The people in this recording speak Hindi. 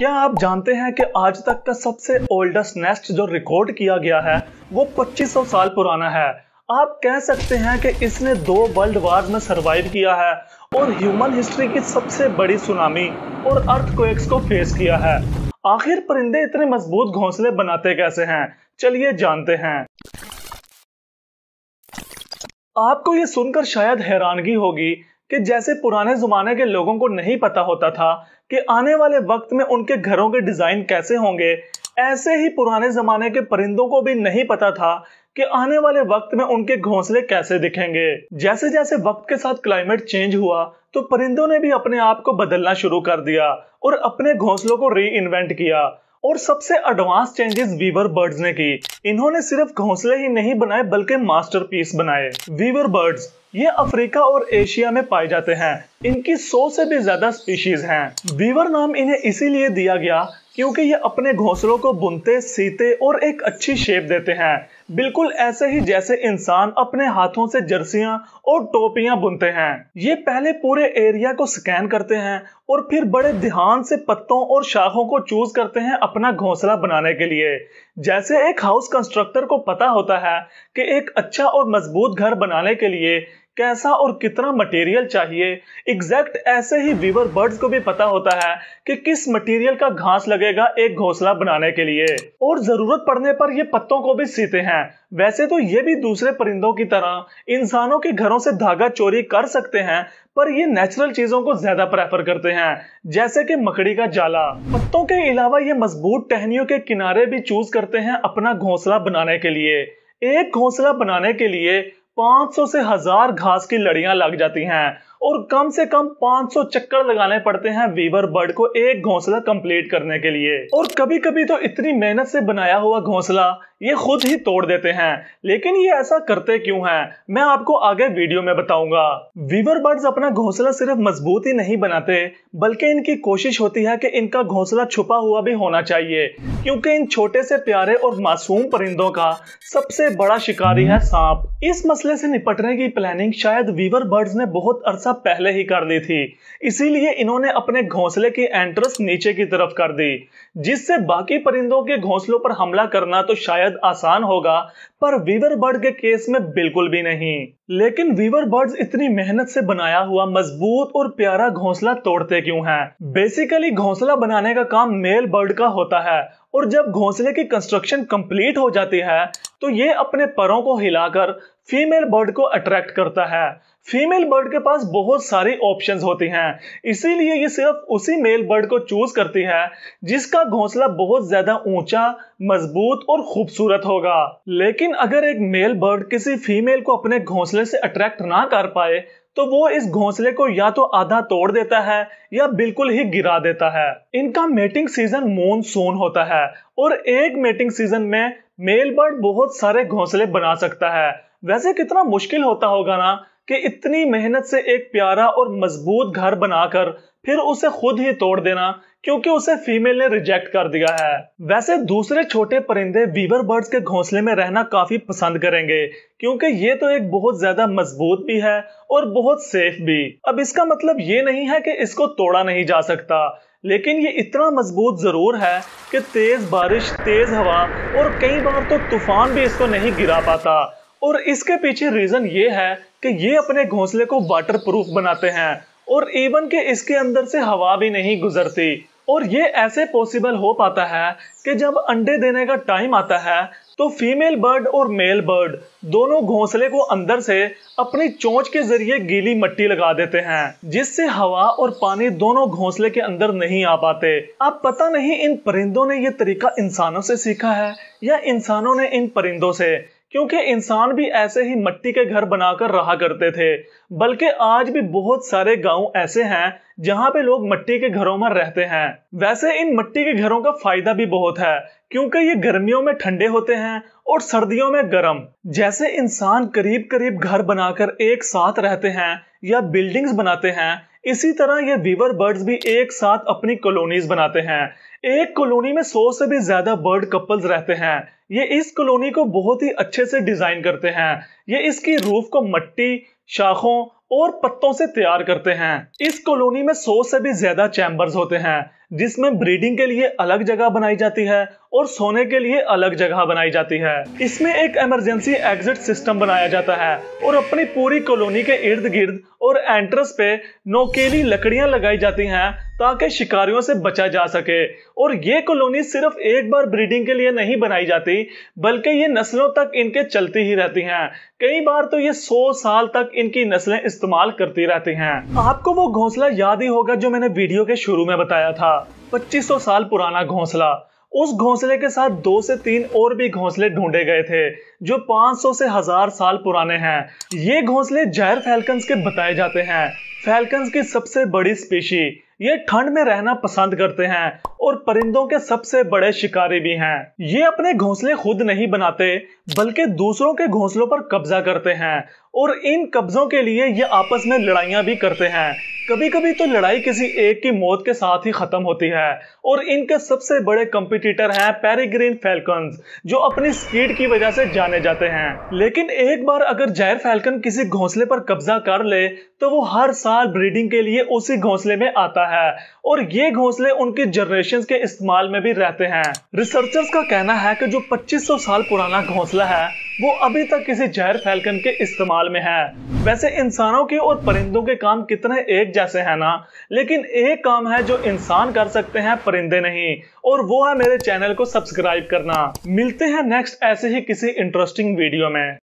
क्या आप जानते हैं कि आज तक का सबसे ओल्डेस्ट नेस्ट जो रिकॉर्ड किया गया है वो 2500 साल पुराना है आप कह सकते हैं कि इसने दो वर्ल्ड वार में सरवाइव किया है और ह्यूमन हिस्ट्री की सबसे बड़ी सुनामी और अर्थ को फेस किया है आखिर परिंदे इतने मजबूत घोंसले बनाते कैसे हैं चलिए जानते हैं आपको ये सुनकर शायद हैरानगी होगी कि जैसे पुराने ज़माने के लोगों को नहीं पता होता था कि आने वाले वक्त में उनके घरों के डिज़ाइन कैसे होंगे ऐसे ही पुराने ज़माने के परिंदों को भी नहीं पता था कि आने वाले वक्त में उनके घोंसले कैसे दिखेंगे जैसे जैसे वक्त के साथ क्लाइमेट चेंज हुआ तो परिंदों ने भी अपने आप को बदलना शुरू कर दिया और अपने घोंसलों को री इन्वेंट किया और सबसे एडवांस चेंजेस वीवर बर्ड्स ने की इन्होंने सिर्फ घोंसले ही नहीं बनाए बल्कि मास्टरपीस बनाए वीवर बर्ड्स ये अफ्रीका और एशिया में पाए जाते हैं इनकी 100 से भी ज्यादा स्पीशीज हैं बीवर नाम इन्हें इसीलिए दिया गया क्योंकि ये अपने घोंसलों को बुनते सीते और एक अच्छी शेप देते हैं बिल्कुल ऐसे ही जैसे इंसान अपने हाथों से जर्सियां और टोपियां बुनते हैं ये पहले पूरे एरिया को स्कैन करते हैं और फिर बड़े ध्यान से पत्तों और शाखों को चूज करते हैं अपना घोंसला बनाने के लिए जैसे एक हाउस कंस्ट्रक्टर को पता होता है कि एक अच्छा और मजबूत घर बनाने के लिए कैसा और कितना मटेरियल चाहिए एग्जैक्ट ऐसे ही वीवर बर्ड्स को भी पता होता है कि किस मटेरियल का घास लगेगा एक घोंसला बनाने के लिए और जरूरत पड़ने पर ये पत्तों को भी सीते हैं वैसे तो ये भी दूसरे परिंदों की तरह इंसानों के घरों से धागा चोरी कर सकते हैं पर ये नेचुरल चीजों को ज्यादा प्रेफर करते हैं जैसे कि मकड़ी का जाला पत्तों के अलावा ये मजबूत टहनियों के किनारे भी चूज करते हैं अपना घोंसला बनाने के लिए एक घोंसला बनाने के लिए 500 से हजार घास की लड़ियां लग जाती हैं और कम से कम 500 चक्कर लगाने पड़ते हैं वीवर बर्ड को एक घोंसला कंप्लीट करने के लिए और कभी कभी तो इतनी मेहनत से बनाया हुआ घोंसला ये खुद ही तोड़ देते हैं लेकिन ये ऐसा करते क्यों हैं मैं आपको आगे वीडियो में बताऊंगा वीवर बर्ड्स अपना घोंसला सिर्फ मजबूत ही नहीं बनाते बल्कि इनकी कोशिश होती है कि इनका घोंसला छुपा हुआ भी होना चाहिए क्योंकि इन छोटे से प्यारे और मासूम परिंदों का सबसे बड़ा शिकारी है सांप इस मसले से निपटने की प्लानिंग शायद वीवर बर्ड्स ने बहुत अरसा व्यवस्था पहले ही कर ली थी इसीलिए इन्होंने अपने घोंसले की एंट्रेंस नीचे की तरफ कर दी जिससे बाकी परिंदों के घोंसलों पर हमला करना तो शायद आसान होगा पर वीवर बर्ड के केस में बिल्कुल भी नहीं लेकिन वीवर बर्ड्स इतनी मेहनत से बनाया हुआ मजबूत और प्यारा घोंसला तोड़ते क्यों हैं? बेसिकली घोंसला बनाने का काम मेल बर्ड का होता है और जब घोंसले की कंस्ट्रक्शन कंप्लीट हो जाती है तो ये अपने परों को हिलाकर फीमेल बर्ड को अट्रैक्ट करता है फीमेल बर्ड के पास बहुत सारी ऑप्शंस होती हैं इसीलिए ये सिर्फ उसी मेल बर्ड को चूज करती है जिसका घोंसला बहुत ज्यादा ऊंचा मजबूत और खूबसूरत होगा लेकिन अगर एक मेल बर्ड किसी फीमेल को अपने घोंसले से अट्रैक्ट ना कर पाए तो वो इस घोंसले को या तो आधा तोड़ देता है या बिल्कुल ही गिरा देता है इनका मेटिंग सीजन मोनसून होता है और एक मेटिंग सीजन में मेल बर्ड बहुत सारे घोंसले बना सकता है वैसे कितना मुश्किल होता होगा ना कि इतनी मेहनत से एक प्यारा और मजबूत घर बनाकर फिर उसे खुद ही तोड़ देना क्योंकि उसे फीमेल ने रिजेक्ट कर दिया है वैसे दूसरे छोटे परिंदे बीवर बर्ड्स के घोंसले में रहना काफी पसंद करेंगे क्योंकि ये तो एक बहुत ज्यादा मजबूत भी है और बहुत सेफ भी अब इसका मतलब ये नहीं है कि इसको तोड़ा नहीं जा सकता लेकिन ये इतना मजबूत ज़रूर है कि तेज़ बारिश तेज़ हवा और कई बार तो तूफान भी इसको नहीं गिरा पाता और इसके पीछे रीज़न ये है कि ये अपने घोंसले को वाटर प्रूफ बनाते हैं और इवन के इसके अंदर से हवा भी नहीं गुजरती और ये ऐसे पॉसिबल हो पाता है कि जब अंडे देने का टाइम आता है तो फीमेल बर्ड और मेल बर्ड दोनों घोंसले को अंदर से अपनी चोंच के जरिए गीली मट्टी लगा देते हैं जिससे हवा और पानी दोनों घोंसले के अंदर नहीं आ पाते अब पता नहीं इन परिंदों ने ये तरीका इंसानों से सीखा है या इंसानों ने इन परिंदों से क्योंकि इंसान भी ऐसे ही मट्टी के घर बनाकर रहा करते थे बल्कि आज भी बहुत सारे गांव ऐसे हैं जहां पे लोग मट्टी के घरों में रहते हैं वैसे इन मट्टी के घरों का फायदा भी बहुत है क्योंकि ये गर्मियों में ठंडे होते हैं और सर्दियों में गर्म जैसे इंसान करीब करीब घर बनाकर एक साथ रहते हैं या बिल्डिंग्स बनाते हैं इसी तरह ये वीवर बर्ड्स भी एक साथ अपनी कॉलोनीज बनाते हैं एक कॉलोनी में सौ से भी ज्यादा बर्ड कपल्स रहते हैं ये इस कॉलोनी को बहुत ही अच्छे से डिजाइन करते हैं ये इसकी रूफ को मट्टी शाखों और पत्तों से तैयार करते हैं इस कॉलोनी में सौ से भी ज्यादा चैम्बर्स होते हैं जिसमें ब्रीडिंग के लिए अलग जगह बनाई जाती है और सोने के लिए अलग जगह बनाई जाती है इसमें एक इमरजेंसी एग्जिट सिस्टम बनाया जाता है और अपनी पूरी कॉलोनी के इर्द गिर्द और एंट्रेंस पे नोकेली लकड़ियां लगाई जाती हैं ताकि शिकारियों से बचा जा सके और ये कॉलोनी सिर्फ एक बार ब्रीडिंग के लिए नहीं बनाई जाती बल्कि ये नस्लों तक इनके चलती ही रहती हैं कई बार तो ये सौ साल तक इनकी नस्लें इस इस्तेमाल करते रहते हैं आपको वो घोंसला याद ही होगा जो मैंने वीडियो के शुरू में बताया था 2500 साल पुराना घोंसला उस घोंसले के साथ दो से तीन और भी घोंसले ढूंढे गए थे जो 500 से हजार साल पुराने हैं ये घोंसले जहर फैल्कन्स के बताए जाते हैं फैल्कन्स की सबसे बड़ी स्पीशी ये ठंड में रहना पसंद करते हैं और परिंदों के सबसे बड़े शिकारी भी हैं ये अपने घोंसले खुद नहीं बनाते बल्कि दूसरों के घोंसलों पर कब्जा करते हैं और इन कब्जों के लिए ये आपस में लड़ाइयाँ भी करते हैं कभी कभी तो लड़ाई किसी एक की मौत के साथ ही खत्म होती है और इनके सबसे बड़े कंपटीटर हैं पेरीग्रीन फैल्कन जो अपनी स्पीड की वजह से जाने जाते हैं लेकिन एक बार अगर जहर फैल्कन किसी घोंसले पर कब्जा कर ले तो वो हर साल ब्रीडिंग के लिए उसी घोंसले में आता है है और ये घोंसले उनके जनरेशन के इस्तेमाल में भी रहते हैं रिसर्चर्स का कहना है कि जो 2500 साल पुराना घोंसला है वो अभी तक किसी जहर फैलकन के इस्तेमाल में है वैसे इंसानों के और परिंदों के काम कितने एक जैसे हैं ना लेकिन एक काम है जो इंसान कर सकते हैं परिंदे नहीं और वो है मेरे चैनल को सब्सक्राइब करना मिलते हैं नेक्स्ट ऐसे ही किसी इंटरेस्टिंग वीडियो में